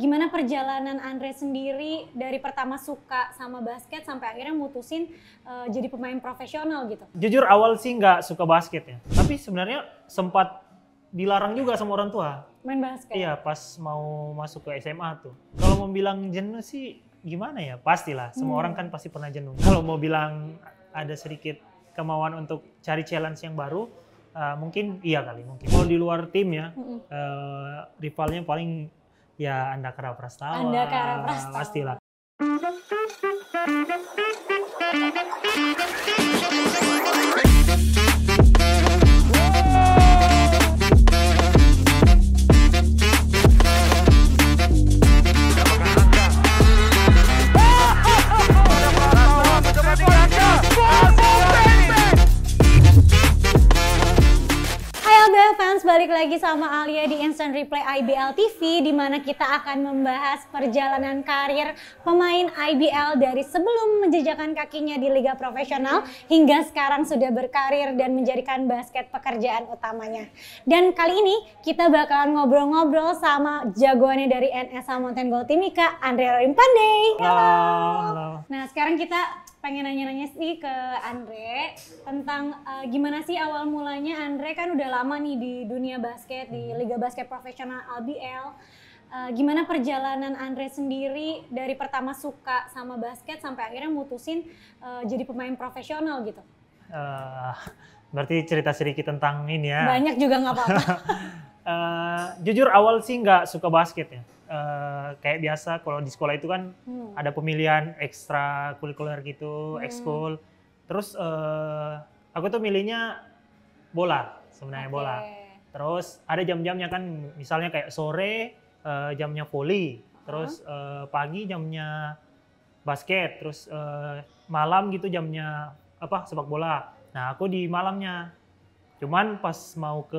gimana perjalanan Andre sendiri dari pertama suka sama basket sampai akhirnya mutusin uh, jadi pemain profesional gitu? Jujur awal sih nggak suka basket ya, tapi sebenarnya sempat dilarang juga sama orang tua. Main basket? Iya, pas mau masuk ke SMA tuh. Kalau mau bilang jenuh sih gimana ya, pastilah. Semua hmm. orang kan pasti pernah jenuh. Kalau mau bilang ada sedikit kemauan untuk cari challenge yang baru, uh, mungkin iya kali mungkin. Kalau di luar tim ya, hmm. uh, rivalnya paling Ya Andakara Prastawa. Andakara Prastawa. Pastilah. Ratusan Replay IBL TV di mana kita akan membahas perjalanan karir pemain IBL dari sebelum menjejakan kakinya di liga profesional hingga sekarang sudah berkarir dan menjadikan basket pekerjaan utamanya. Dan kali ini kita bakalan ngobrol-ngobrol sama jagoannya dari NSA Mountain Gold Timika, Andrea Rimpande. Halo sekarang kita pengen nanya-nanya sih ke Andre tentang uh, gimana sih awal mulanya Andre kan udah lama nih di dunia basket di hmm. Liga Basket Profesional ABL. Uh, eh, gimana perjalanan Andre sendiri dari pertama suka sama basket sampai akhirnya mutusin uh, jadi pemain profesional gitu? Uh, berarti cerita sedikit tentang ini ya. Banyak juga nggak apa-apa. uh, jujur awal sih nggak suka basket ya Eh, kayak biasa kalau di sekolah itu kan hmm. ada pemilihan ekstra kulikuler gitu, hmm. ekskul. Terus uh, aku tuh milihnya bola, sebenarnya okay. bola. Terus ada jam-jamnya kan misalnya kayak sore uh, jamnya voli, terus uh, pagi jamnya basket, terus uh, malam gitu jamnya apa sepak bola. Nah, aku di malamnya. Cuman pas mau ke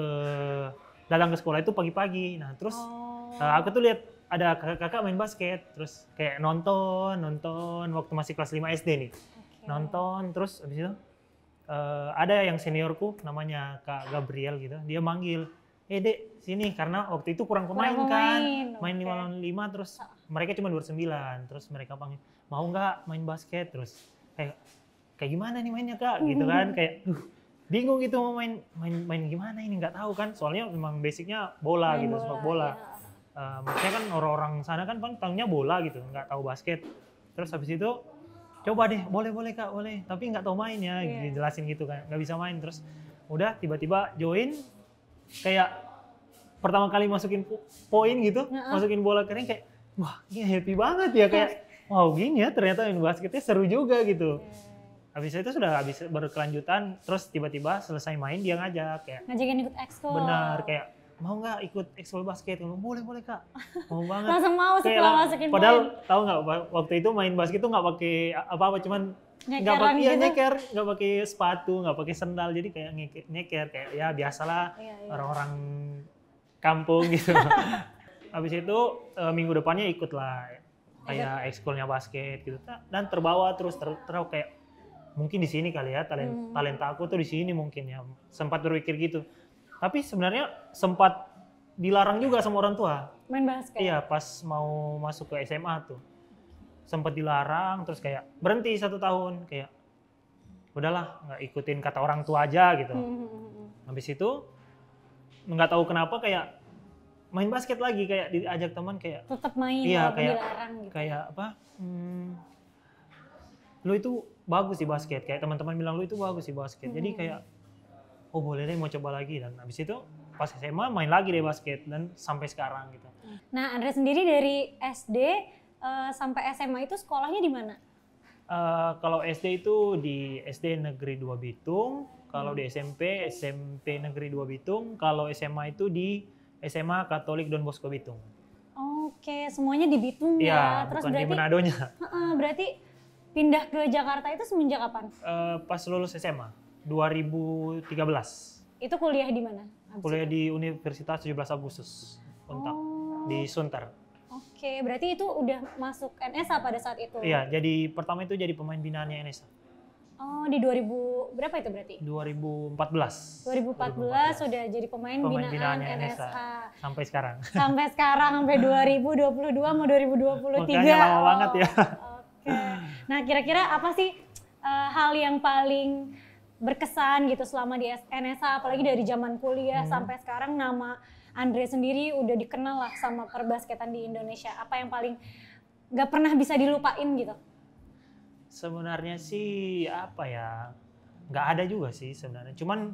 datang ke sekolah itu pagi-pagi. Nah, terus oh. uh, aku tuh lihat ada kakak-kakak main basket, terus kayak nonton, nonton waktu masih kelas 5 SD nih. Okay. Nonton, terus abis itu uh, ada yang seniorku namanya Kak Gabriel gitu, dia manggil, "Eh, Dek, sini karena waktu itu kurang pemain kan. Main lima lawan lima terus ah. mereka cuma 29, terus mereka panggil, "Mau nggak main basket?" Terus kayak eh, kayak gimana nih mainnya, Kak? gitu kan kayak uh, bingung gitu mau main main main gimana ini nggak tahu kan soalnya memang basicnya bola main gitu bola, sepak bola ya. Eh, maksudnya kan orang-orang sana kan paling bola gitu nggak tahu basket terus habis itu coba deh boleh boleh kak boleh tapi nggak tahu main ya yeah. dijelasin gitu kan nggak bisa main terus udah tiba-tiba join kayak pertama kali masukin poin gitu uh huh masukin bola kering kayak wah ini happy banget ya kayak wow gini ya ternyata main basketnya seru juga gitu yeah. Habis itu sudah habis berkelanjutan, terus tiba-tiba selesai main dia ngajak kayak ngajakin ikut ekskul. Benar, kayak mau nggak ikut ekskul basket? Kalau boleh boleh kak, mau banget. Langsung mau setelah masukin Padahal poin. tahu nggak waktu itu main basket itu nggak pakai apa-apa, cuman nggak pakai ya nyeker, nggak pakai sepatu, nggak pakai sendal, jadi kayak nyeker, nyeker kayak ya biasalah iya, iya. orang-orang kampung gitu. Habis itu eh, minggu depannya ikut lah kayak ekskulnya basket gitu dan terbawa terus ter, ter kayak mungkin di sini kali ya talent hmm. talenta aku tuh di sini mungkin ya sempat berpikir gitu tapi sebenarnya sempat dilarang juga sama orang tua. Main basket. Iya, pas mau masuk ke SMA tuh. Sempat dilarang terus kayak berhenti satu tahun kayak udahlah nggak ikutin kata orang tua aja gitu. Hmm, hmm, hmm, Habis itu nggak tahu kenapa kayak main basket lagi kayak diajak teman kayak tetap main iya, kayak, dilarang gitu. Kayak apa? Hmm, lu itu bagus di basket kayak teman-teman bilang lu itu bagus di basket. Jadi kayak oh boleh deh mau coba lagi dan habis itu pas SMA main lagi deh basket dan sampai sekarang gitu. Nah Andre sendiri dari SD uh, eh, sampai SMA itu sekolahnya di mana? Uh, kalau SD itu di SD Negeri 2 Bitung, kalau hmm. di SMP SMP Negeri 2 Bitung, kalau SMA itu di SMA Katolik Don Bosco Bitung. Oke, semuanya di Bitung ya. ya. Terus bukan berarti di Menadonya. Uh, berarti pindah ke Jakarta itu semenjak kapan? Uh, pas lulus SMA. 2013. Itu kuliah di mana? Kuliah di Universitas 17 Agustus Untak oh. di Sunter. Oke, berarti itu udah masuk NSA pada saat itu? Iya, jadi pertama itu jadi pemain binaannya NSA. Oh, di 2000 berapa itu berarti? 2014. 2014, 2014. sudah jadi pemain, pemain binaan, binaan NSA. NSA. Sampai sekarang. Sampai sekarang sampai 2022 mau 2023. Makanya lama oh, banget ya. Oh, oke. Okay. Nah, kira-kira apa sih uh, hal yang paling berkesan gitu selama di NSA apalagi dari zaman kuliah hmm. sampai sekarang nama Andre sendiri udah dikenal lah sama perbasketan di Indonesia apa yang paling gak pernah bisa dilupain gitu sebenarnya sih apa ya gak ada juga sih sebenarnya cuman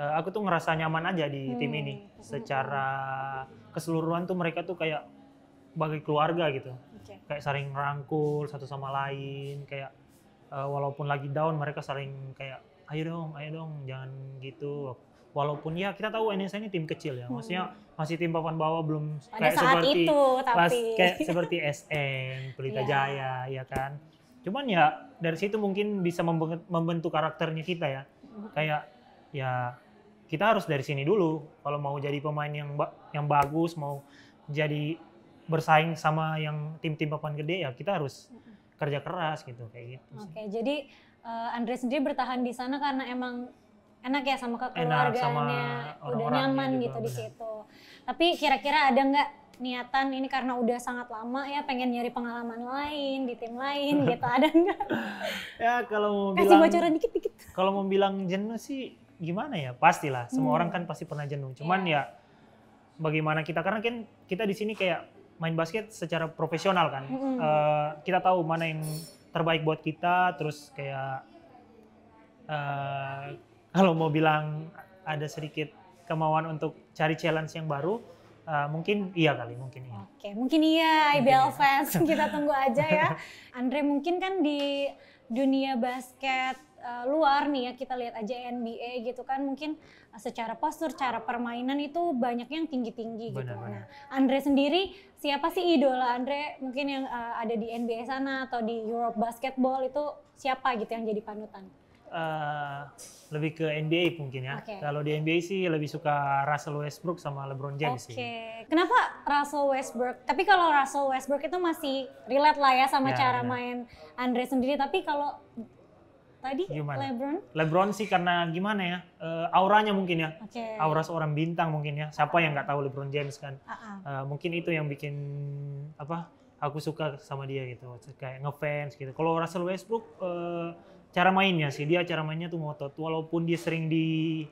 eh, aku tuh ngerasa nyaman aja di hmm. tim ini hmm. secara keseluruhan tuh mereka tuh kayak bagi keluarga gitu okay. kayak saling rangkul satu sama lain kayak eh, walaupun lagi down mereka saling kayak ayo dong, ayo dong, jangan gitu. Walaupun ya kita tahu NSA ini tim kecil ya, maksudnya hmm. masih tim papan bawah belum Pada kayak saat seperti itu, tapi... pas, kayak seperti SN, Pelita yeah. Jaya, ya kan. Cuman ya dari situ mungkin bisa membentuk karakternya kita ya. Hmm. Kayak ya kita harus dari sini dulu kalau mau jadi pemain yang ba yang bagus, mau jadi bersaing sama yang tim-tim papan gede ya kita harus hmm. kerja keras gitu kayak gitu. Oke, okay, jadi uh, Andre sendiri bertahan di sana karena emang enak ya sama keluarganya, enak sama orang udah nyaman gitu di situ. Tapi kira-kira ada nggak niatan ini karena udah sangat lama ya pengen nyari pengalaman lain di tim lain gitu ada nggak? ya kalau mau kasih bilang, bocoran dikit-dikit. Kalau mau bilang jenuh sih gimana ya pastilah semua hmm. orang kan pasti pernah jenuh. Iya. Cuman yeah. ya bagaimana kita karena kan kita di sini kayak main basket secara profesional kan. Hmm. Uh, kita tahu mana yang terbaik buat kita terus kayak uh, kalau mau bilang ada sedikit kemauan untuk cari challenge yang baru Uh, mungkin iya kali, mungkin iya. Oke, mungkin iya IBL iya. fans, kita tunggu aja ya. Andre mungkin kan di dunia basket uh, luar nih ya kita lihat aja NBA gitu kan mungkin eh, secara postur, cara permainan itu banyak yang tinggi-tinggi gitu. Benar. Nah, Andre sendiri siapa sih idola Andre mungkin yang uh, ada di NBA sana atau di Europe Basketball itu siapa gitu yang jadi panutan? Uh, lebih ke NBA mungkin ya. Okay. Kalau di NBA sih lebih suka Russell Westbrook sama LeBron James okay. sih. Kenapa Russell Westbrook? Tapi kalau Russell Westbrook itu masih relate lah ya sama ya, cara main Andre sendiri. Tapi kalau Tadi gimana? LeBron? LeBron sih karena gimana ya? Uh, auranya mungkin ya. Okay. Aura seorang bintang mungkin ya. Siapa uh-huh. yang nggak tahu LeBron James kan? Uh-huh. Uh, mungkin itu yang bikin apa? Aku suka sama dia gitu. Kayak ngefans gitu. Kalau Russell Westbrook uh, cara mainnya sih dia cara mainnya tuh ngotot walaupun dia sering di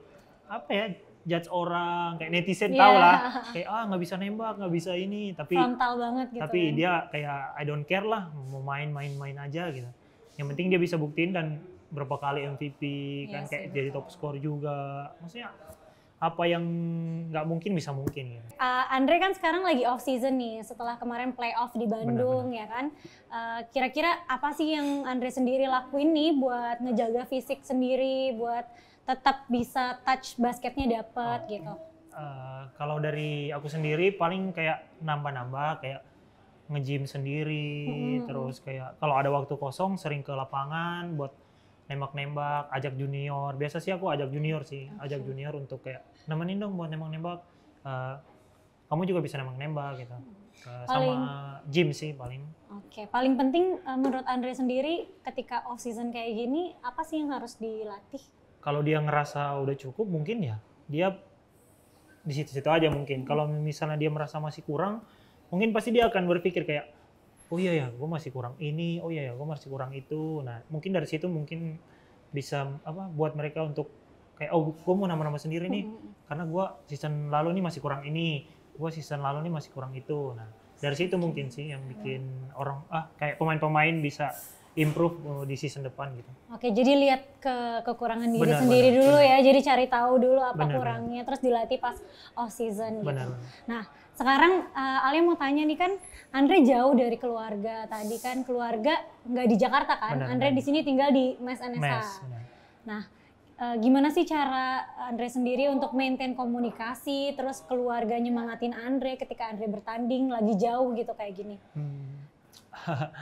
apa ya judge orang kayak netizen yeah. tau iya. lah kayak ah nggak bisa nembak nggak bisa ini tapi frontal banget gitu tapi kan? dia kayak I don't care lah mau main main main aja gitu yang penting dia bisa buktiin dan berapa kali MVP iya kan sih, kayak betul. jadi top skor juga maksudnya apa yang nggak mungkin bisa mungkin ya. Uh, Andre kan sekarang lagi off season nih setelah kemarin playoff di Bandung Benar-benar. ya kan. kira eh, kira-kira apa sih yang Andre sendiri lakuin nih buat ngejaga fisik sendiri, buat tetap bisa touch basketnya dapat oh. gitu? Uh, kalau dari aku sendiri paling kayak nambah-nambah kayak nge-gym sendiri, hmm. terus kayak kalau ada waktu kosong sering ke lapangan buat nembak-nembak, ajak junior. Biasa sih aku ajak junior sih, okay. ajak junior untuk kayak nemenin dong buat nembak-nembak. Uh, kamu juga bisa nembak-nembak gitu. Uh, paling, sama gym sih paling. Oke, okay. paling penting uh, menurut Andre sendiri ketika off season kayak gini apa sih yang harus dilatih? Kalau dia ngerasa udah cukup mungkin ya dia di situ-situ aja mungkin. Kalau misalnya dia merasa masih kurang, mungkin pasti dia akan berpikir kayak oh iya ya gue masih kurang ini oh iya ya gue masih kurang itu nah mungkin dari situ mungkin bisa apa buat mereka untuk kayak oh gue mau nama-nama sendiri nih hmm. karena gue season lalu nih masih kurang ini gue season lalu nih masih kurang itu nah dari situ mungkin sih yang bikin orang ah kayak pemain-pemain bisa improve uh, di season depan gitu. Oke, jadi lihat ke kekurangan diri benar, sendiri benar, dulu benar. ya. Jadi cari tahu dulu apa benar, kurangnya benar. terus dilatih pas off season gitu. Benar. Nah, sekarang uh, Alia mau tanya nih kan Andre jauh dari keluarga tadi kan keluarga nggak di Jakarta kan? Benar, Andre benar. di sini tinggal di Mes NSA. Mes, Nah, uh, gimana sih cara Andre sendiri untuk maintain komunikasi terus keluarga nyemangatin Andre ketika Andre bertanding lagi jauh gitu kayak gini? Hmm.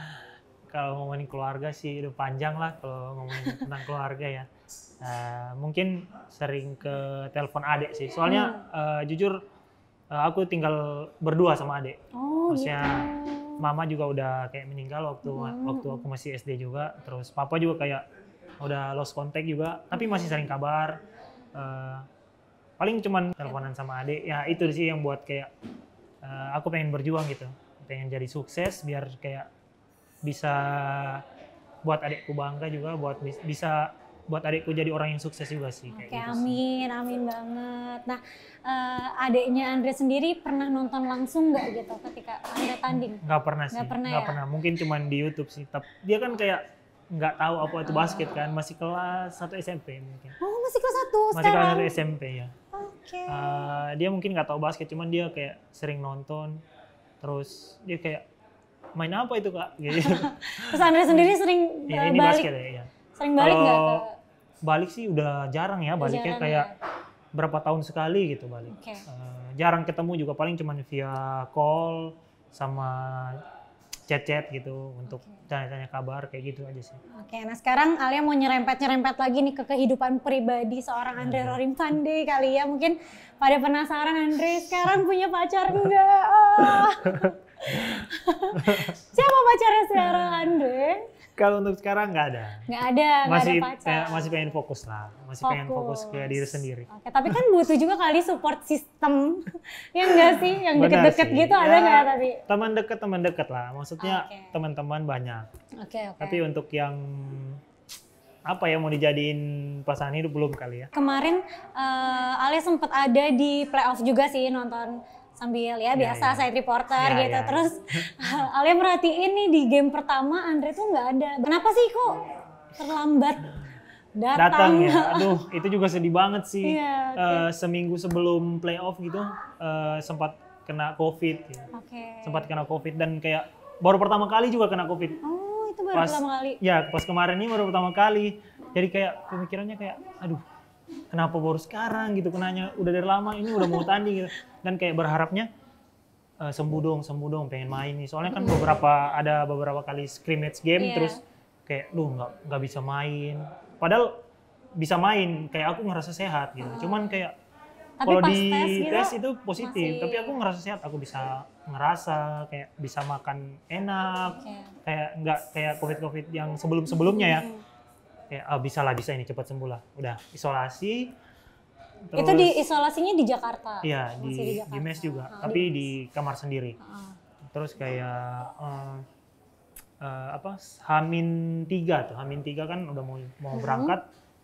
kalau ngomongin keluarga sih udah panjang lah kalau ngomongin tentang keluarga ya. Uh, mungkin sering ke telepon adik sih. Soalnya uh, jujur uh, aku tinggal berdua sama adik. Oh, Maksudnya gitu. mama juga udah kayak meninggal waktu hmm. waktu aku masih SD juga. Terus papa juga kayak udah lost contact juga, tapi hmm. masih sering kabar. Uh, paling cuman teleponan sama adik. Ya itu sih yang buat kayak uh, aku pengen berjuang gitu. Pengen jadi sukses biar kayak bisa buat adikku bangga juga buat bisa buat adikku jadi orang yang sukses juga sih. Oke, gitu amin, sih. amin banget. Nah, uh, adiknya Andre sendiri pernah nonton langsung nggak gitu ketika Anda tanding? Nggak pernah sih. Nggak pernah, ya? pernah. Mungkin cuma di YouTube sih. Tapi dia kan kayak nggak tahu apa itu ah. basket kan, masih kelas satu SMP mungkin. Oh, masih kelas satu Masih kelas satu SMP ya. Oke. Okay. Uh, dia mungkin nggak tahu basket, cuman dia kayak sering nonton. Terus dia kayak main apa itu kak? Gitu. Terus Andre sendiri sering ya, ini balik? Basket, ya, ya. Sering balik nggak ke... Balik sih udah jarang ya baliknya jarang, kayak ya. berapa tahun sekali gitu balik. Okay. Uh, eh, jarang ketemu juga paling cuma via call sama chat-chat gitu untuk tanya-tanya okay. kabar kayak gitu aja sih. Oke, okay, nah sekarang Alia mau nyerempet-nyerempet lagi nih ke kehidupan pribadi seorang iya, Andre iya. Rorim Pande kali ya. Mungkin pada penasaran Andre sekarang punya pacar enggak? Oh. Ah. Siapa pacarnya sekarang Andre? Kalau untuk sekarang nggak ada. Nggak ada, masih gak ada pacar. Eh, masih pengen fokus lah, masih fokus. pengen fokus ke diri sendiri. Oke, tapi kan butuh juga kali support system, ya nggak sih? Yang deket-deket gitu ya, ada nggak tapi? Teman deket, teman deket lah. Maksudnya okay. teman-teman banyak. Oke, okay, oke. Okay. Tapi untuk yang apa ya mau dijadiin pasangan hidup belum kali ya? Kemarin uh, eh, Ale sempat ada di playoff juga sih nonton sambil ya iya, biasa ya, ya. saya reporter ya, gitu. ya. Terus Alia merhatiin nih di game pertama Andre tuh nggak ada. Kenapa sih kok terlambat datang? Datang ya. Aduh, itu juga sedih banget sih. ya, eh, okay. uh, seminggu sebelum playoff gitu uh, sempat kena COVID. ya. Gitu. Okay. Sempat kena COVID dan kayak baru pertama kali juga kena COVID. Oh, itu baru pas, pertama kali. Ya, pas kemarin ini baru pertama kali. Jadi kayak pemikirannya kayak aduh kenapa baru sekarang gitu kenanya udah dari lama ini udah mau tanding gitu dan kayak berharapnya e, sembuh dong sembuh dong pengen main nih soalnya kan beberapa ada beberapa kali scrimmage game yeah. terus kayak lu nggak nggak bisa main padahal bisa main kayak aku ngerasa sehat gitu ah. cuman kayak kalau di gitu, tes, itu positif masih... tapi aku ngerasa sehat aku bisa ngerasa kayak bisa makan enak okay. kayak nggak kayak covid covid yang sebelum sebelumnya mm ya. -hmm. ya ya oh, bisa lah bisa ini cepat sembuh lah udah isolasi terus, itu di isolasinya di Jakarta iya di, di, di mes juga nah, tapi di, di kamar sendiri nah. terus kayak uh, uh, apa Hamin tiga tuh Hamin tiga kan udah mau mau hmm. berangkat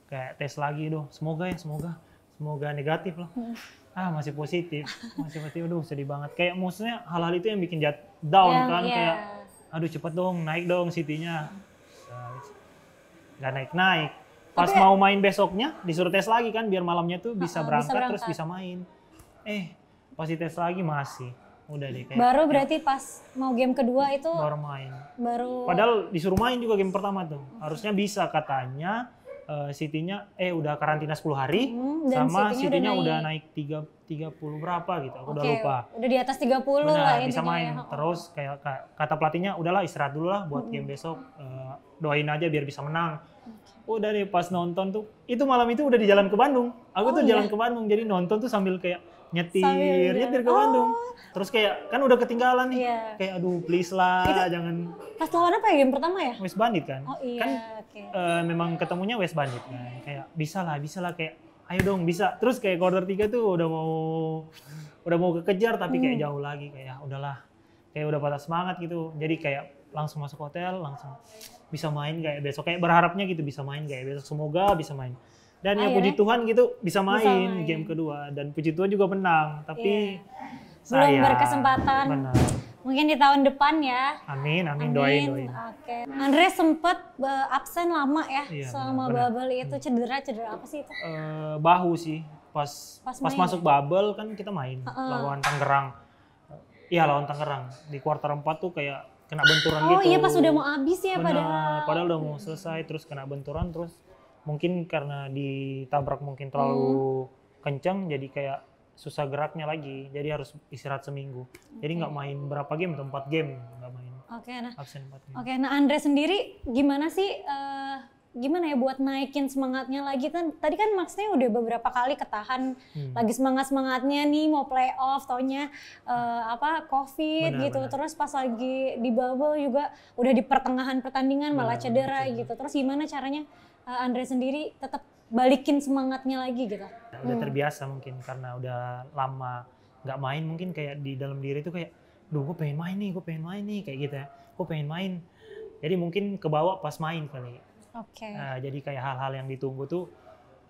kayak tes lagi doh semoga ya semoga semoga negatif loh hmm. ah masih positif masih positif udah sedih banget kayak maksudnya hal-hal itu yang bikin jat down yeah, kan yeah. kayak aduh cepet dong naik dong CT-nya nggak naik-naik. Pas Tapi, mau main besoknya disuruh tes lagi kan biar malamnya tuh bisa, uh, berangkat, bisa berangkat terus bisa main. Eh, pas tes lagi masih. Udah deh kayak. Baru ya. berarti ya. pas mau game kedua itu baru main. Baru Padahal disuruh main juga game pertama tuh. Harusnya bisa katanya uh, City-nya eh udah karantina 10 hari hmm, dan sama City-nya udah naik, tiga tiga puluh berapa gitu. Aku okay, udah lupa. Udah di atas tiga puluh lah bisa main. Ya. Terus kayak kata pelatihnya udahlah istirahat dulu lah buat hmm. game besok uh, doain aja biar bisa menang udah deh pas nonton tuh itu malam itu udah di jalan ke Bandung aku oh, tuh iya? jalan ke Bandung jadi nonton tuh sambil kayak nyetir nyetir ke oh. Bandung terus kayak kan udah ketinggalan nih yeah. kayak aduh please lah itu, jangan pas lawan apa ya game pertama ya West Bandit kan oh, iya, kan okay. uh, eh, memang ketemunya West Bandit kan kayak bisa lah bisa lah kayak ayo dong bisa terus kayak quarter tiga tuh udah mau udah mau kekejar tapi kayak hmm. jauh lagi kayak ya udahlah kayak udah patah semangat gitu jadi kayak langsung masuk hotel langsung bisa main kayak besok kayak berharapnya gitu bisa main kayak besok semoga bisa main dan Akhirnya, ah, ya puji Tuhan gitu bisa main, bisa main game kedua dan puji Tuhan juga menang tapi yeah. belum berkesempatan benar. mungkin di tahun depan ya amin amin, amin. doain doain okay. Andre sempet eh, absen lama ya yeah, iya, selama benar, bubble hmm. itu cedera cedera apa sih itu uh, bahu sih pas pas, pas masuk bubble kan kita main uh -uh. lawan Tangerang iya lawan Tangerang di kuarter 4 tuh kayak kena benturan oh, gitu. Oh iya pas udah mau habis ya kena, padahal. Padahal udah mau selesai terus kena benturan terus mungkin karena ditabrak mungkin terlalu hmm. kencang jadi kayak susah geraknya lagi. Jadi harus istirahat seminggu. Jadi nggak main berapa game atau empat game nggak main. Oke okay, nah. Oke okay, nah Andre sendiri gimana sih uh, gimana ya buat naikin semangatnya lagi kan tadi kan maksudnya udah beberapa kali ketahan hmm. lagi semangat semangatnya nih mau playoff taunya uh, apa covid benar, gitu benar. terus pas lagi di bubble juga udah di pertengahan pertandingan benar, malah cedera benar. gitu terus gimana caranya uh, Andre sendiri tetap balikin semangatnya lagi gitu ya, udah hmm. terbiasa mungkin karena udah lama nggak main mungkin kayak di dalam diri itu kayak duh gue pengen main nih gue pengen main nih kayak gitu ya gue pengen main jadi mungkin kebawa pas main kali Oke. Okay. Uh, jadi kayak hal-hal yang ditunggu tuh,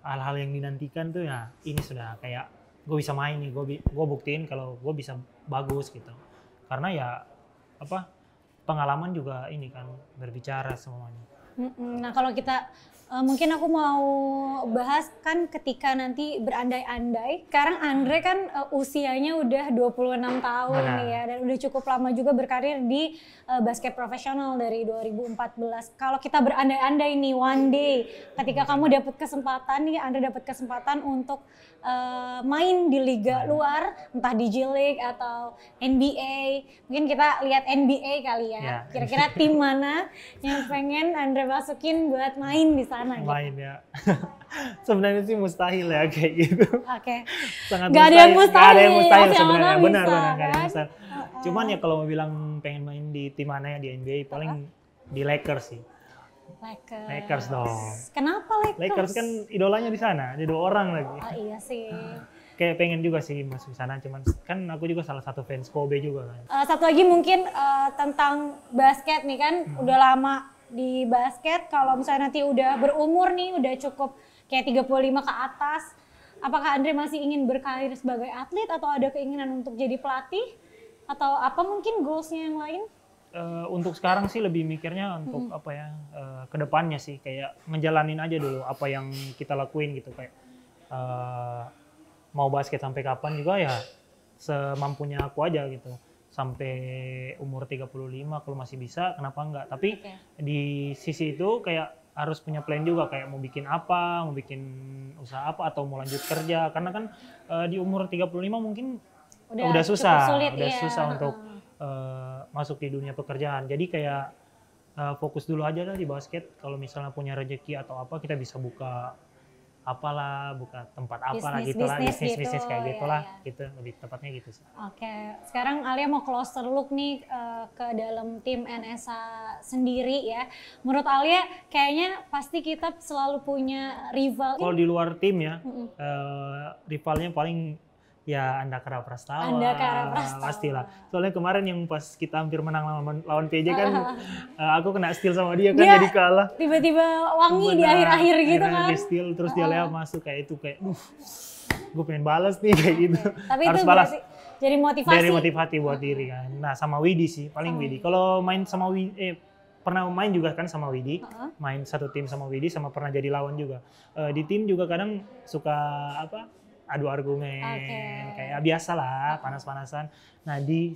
hal-hal yang dinantikan tuh ya ini sudah kayak gue bisa main nih, gue gue buktiin kalau gue bisa bagus gitu. Karena ya apa pengalaman juga ini kan berbicara semuanya. Nah kalau kita Uh, mungkin aku mau bahas kan ketika nanti berandai-andai. Sekarang Andre kan uh, usianya udah 26 tahun Mana? nih ya dan udah cukup lama juga berkarir di uh, basket profesional dari 2014. Kalau kita berandai-andai nih one day ketika kamu dapat kesempatan nih Andre dapat kesempatan untuk uh, main di liga nah. luar, entah di G League atau NBA. Mungkin kita lihat NBA kali ya. ya. Kira-kira yeah. tim mana yang pengen Andre masukin buat main di sana? sana main gitu. ya sebenarnya sih mustahil ya kayak gitu oke okay. sangat gak mustahil. ada yang mustahil gak ada yang mustahil sebenarnya bisa, benar benar kan? gak ada yang kan? mustahil cuman ya kalau mau bilang pengen main di tim mana ya di NBA paling uh-huh. di Lakers sih Lakers. Lakers dong. Kenapa Lakers? Lakers kan idolanya di sana, ada dua orang lagi. Oh iya sih. Ah. Kayak pengen juga sih masuk di sana, cuman kan aku juga salah satu fans Kobe juga kan. Uh, satu lagi mungkin uh, tentang basket nih kan, hmm. udah lama di basket kalau misalnya nanti udah berumur nih udah cukup kayak 35 ke atas apakah Andre masih ingin berkarir sebagai atlet atau ada keinginan untuk jadi pelatih atau apa mungkin goalsnya yang lain? Uh, untuk sekarang sih lebih mikirnya untuk hmm. apa ya uh, eh, kedepannya sih kayak ngejalanin aja dulu apa yang kita lakuin gitu kayak uh, mau basket sampai kapan juga ya semampunya aku aja gitu sampai umur 35 kalau masih bisa kenapa enggak tapi okay. di sisi itu kayak harus punya plan juga kayak mau bikin apa mau bikin usaha apa atau mau lanjut kerja karena kan uh, di umur 35 mungkin udah, udah susah sulit, udah ya. susah untuk uh, masuk di dunia pekerjaan jadi kayak uh, fokus dulu aja lah di basket kalau misalnya punya rezeki atau apa kita bisa buka apalah buka tempat apalah bisnis, gitulah bisnis, bisnis, gitu, kayak iya, gitulah ya, ya. gitu lebih tepatnya gitu sih. Oke, okay. sekarang Alia mau closer look nih uh, ke dalam tim NSA sendiri ya. Menurut Alia kayaknya pasti kita selalu punya rival. Kalau di luar tim ya, mm -hmm. uh, rivalnya paling ya Anda Andakara Prastawa. Andakara Prastawa. Pastilah. Soalnya kemarin yang pas kita hampir menang lawan, lawan PJ kan eh, aku kena steal sama dia kan dia jadi kalah. Tiba-tiba wangi Benar, di akhir-akhir gitu kan. Dia steal terus dia lewat masuk kayak itu kayak gue pengen balas nih kayak gitu. Tapi Harus itu balas. Jadi motivasi. Dari motivasi buat diri kan. Nah, sama Widi sih, paling Widhi. Widi. Kalau main sama Widi eh pernah main juga kan sama Widi, main satu tim sama Widi sama pernah jadi lawan juga. Uh, di tim juga kadang suka apa? adu argumen okay. kayak ah, lah panas-panasan. Nah di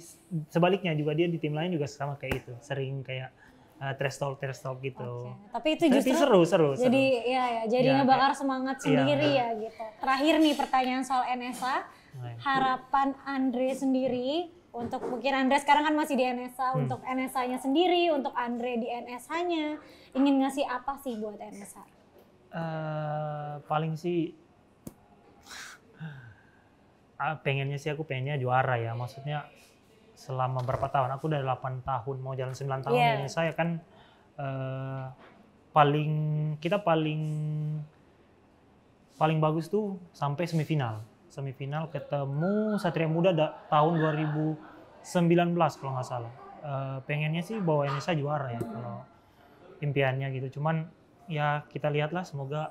sebaliknya juga dia di tim lain juga sama kayak itu sering kayak uh, trash talk trash talk gitu. Okay. Tapi itu justru Tapi seru seru. Jadi seru. ya ya jadi ya, ngebakar kayak, semangat iya, sendiri ya, ya gitu. Terakhir nih pertanyaan soal NSA. Nah, harapan Andre sendiri untuk mungkin Andre sekarang kan masih di NSA hmm. untuk NSA-nya sendiri untuk Andre di NSA-nya ingin ngasih apa sih buat NSA? Uh, eh, paling sih Ah, pengennya sih aku pengennya juara ya maksudnya selama berapa tahun aku udah 8 tahun mau jalan 9 tahun yeah. ini saya kan uh, paling kita paling paling bagus tuh sampai semifinal semifinal ketemu Satria Muda da, tahun 2019 kalau nggak salah uh, pengennya sih bawa Indonesia juara ya kalau impiannya gitu cuman ya kita lihatlah semoga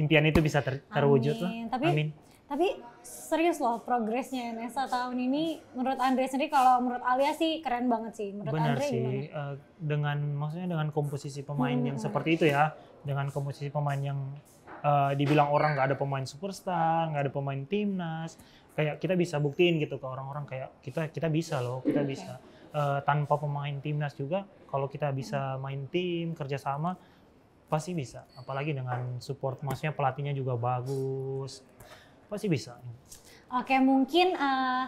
impian itu bisa ter, terwujud Amin. lah. Tapi Amin tapi serius loh progresnya Nesa tahun ini menurut Andre sendiri kalau menurut Alia sih keren banget sih. Menurut Benar Andre sih gimana? Uh, dengan maksudnya dengan komposisi pemain hmm. yang seperti itu ya, dengan komposisi pemain yang uh, dibilang orang nggak ada pemain superstar, nggak ada pemain timnas, kayak kita bisa buktiin gitu ke orang-orang kayak kita kita bisa loh, kita okay. bisa uh, tanpa pemain timnas juga kalau kita bisa main tim kerjasama pasti bisa apalagi dengan support maksudnya pelatihnya juga bagus pasti bisa. Oke, mungkin uh,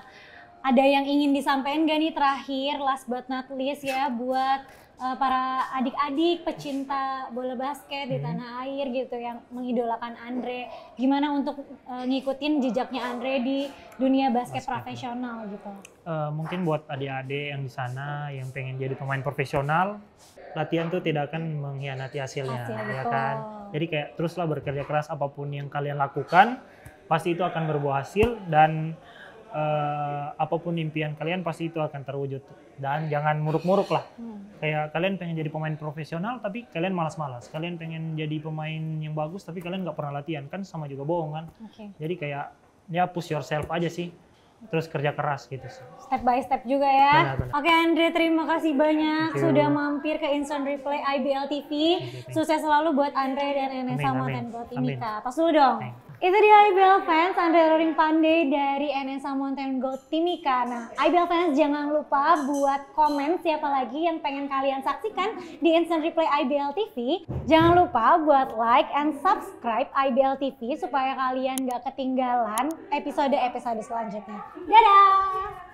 ada yang ingin disampaikan gak nih terakhir, last but not least ya, buat uh, para adik-adik pecinta bola basket hmm. di tanah air gitu yang mengidolakan Andre. Gimana untuk uh, ngikutin jejaknya Andre di dunia basket, basket. profesional gitu? Uh, mungkin buat adik-adik yang di sana yang pengen jadi pemain profesional, latihan tuh tidak akan mengkhianati hasilnya, Hasil, ya kan? Jadi kayak teruslah bekerja keras apapun yang kalian lakukan pasti itu akan berbuah hasil dan uh, apapun impian kalian pasti itu akan terwujud dan jangan muruk-muruk lah hmm. kayak kalian pengen jadi pemain profesional tapi kalian malas-malas kalian pengen jadi pemain yang bagus tapi kalian nggak pernah latihan kan sama juga bohong kan okay. jadi kayak ya push yourself aja sih terus kerja keras gitu sih. Step by step juga ya. Benar, benar. Oke Andre, terima kasih banyak sudah mampir ke Instant Replay IBL TV. Sukses selalu buat Andre dan Enes sama dan Imika. pas dulu dong. Amin. Itu dia IBL fans, Andre Roring Pandey dari NSA Mountain Gold Timika. Nah, IBL fans jangan lupa buat komen siapa lagi yang pengen kalian saksikan di Instant Replay IBL TV. Jangan lupa buat like and subscribe IBL TV supaya kalian gak ketinggalan episode-episode selanjutnya. Dadah!